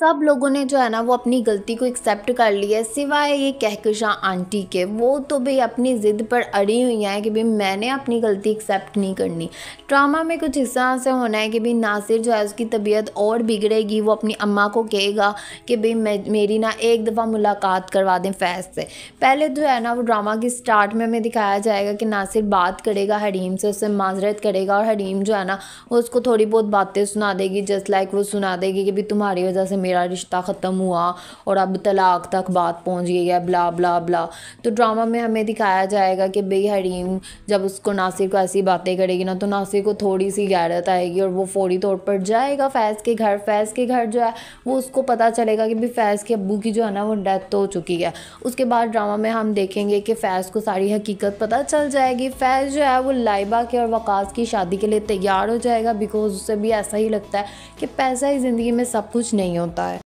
सब लोगों ने जो है ना वो अपनी गलती को एक्सेप्ट कर लिया है सिवाय ये कहकशा आंटी के वो तो भाई अपनी ज़िद पर अड़ी हुई हैं कि भाई मैंने अपनी गलती एक्सेप्ट नहीं करनी ड्रामा में कुछ इस तरह से होना है कि भाई नासिर जो है उसकी तबीयत और बिगड़ेगी वो अपनी अम्मा को कहेगा कि भाई मेरी ना एक दफ़ा मुलाकात करवा दें फैज से पहले जो तो है ना वो ड्रामा की स्टार्ट में हमें दिखाया जाएगा कि नासिर बात करेगा हरीम से उससे माजरत करेगा और हरीम जो है ना उसको थोड़ी बहुत बातें सुना देगी जस्ट लाइक वो सुना देगी कि भाई तुम्हारी वजह से मेरा रिश्ता ख़त्म हुआ और अब तलाक तक बात पहुंच गई है ब्ला ब्ला ब्ला तो ड्रामा में हमें दिखाया जाएगा कि भई हरीम जब उसको नासिर को ऐसी बातें करेगी ना तो नासिर को थोड़ी सी गैरत आएगी और वो फौरी तौर पर जाएगा फैज़ के घर फैज़ के घर जो है वो उसको पता चलेगा कि भाई फैज़ के अबू की जो है ना वो डेथ हो चुकी है उसके बाद ड्रामा में हम देखेंगे कि फैज़ को सारी हकीकत पता चल जाएगी फैज़ जो है वो लाइबा के और वकास की शादी के लिए तैयार हो जाएगा बिकॉज उसे भी ऐसा ही लगता है कि पैसा ही ज़िंदगी में सब कुछ नहीं होता होता है